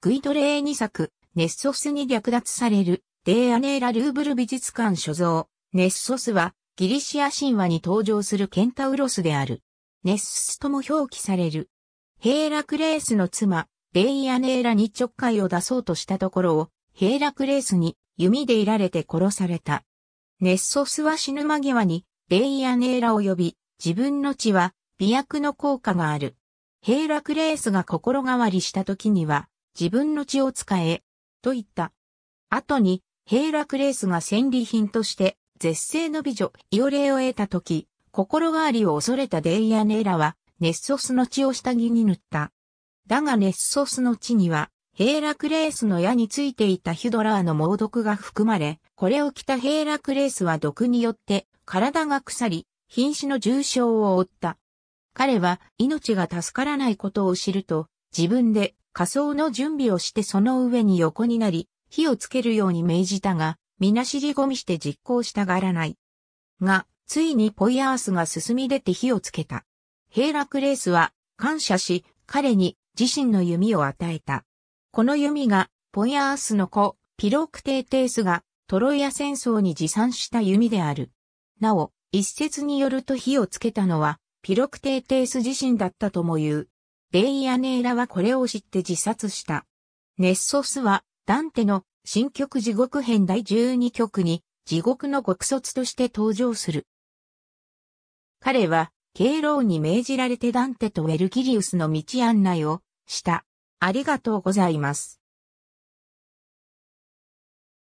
グイトレー2作、ネッソスに略奪される、デーアネーラ・ルーブル美術館所蔵。ネッソスは、ギリシア神話に登場するケンタウロスである。ネッソスとも表記される。ヘーラクレースの妻、デイアネーラにちょっかいを出そうとしたところを、ヘーラクレースに弓でいられて殺された。ネッソスは死ぬ間際に、デイアネーラを呼び、自分の血は、美薬の効果がある。ヘーラクレースが心変わりした時には、自分の血を使え、と言った。後に、ヘイラクレースが戦利品として、絶世の美女、イオレを得た時、心変わりを恐れたデイアネーラは、ネッソスの血を下着に塗った。だがネッソスの血には、ヘイラクレースの矢についていたヒュドラーの猛毒が含まれ、これを着たヘイラクレースは毒によって体が腐り、瀕死の重傷を負った。彼は命が助からないことを知ると、自分で仮装の準備をしてその上に横になり、火をつけるように命じたが、みなしり込みして実行したがらない。が、ついにポイアースが進み出て火をつけた。ヘイラクレースは感謝し、彼に自身の弓を与えた。この弓が、ポイアースの子、ピロクテーテースが、トロイア戦争に持参した弓である。なお、一説によると火をつけたのは、ピロクテーテース自身だったとも言う。レイアネーラはこれを知って自殺した。ネッソスは、ダンテの新曲地獄編第12曲に、地獄の極卒として登場する。彼は、敬老に命じられてダンテとウェルギリウスの道案内をした。ありがとうございます。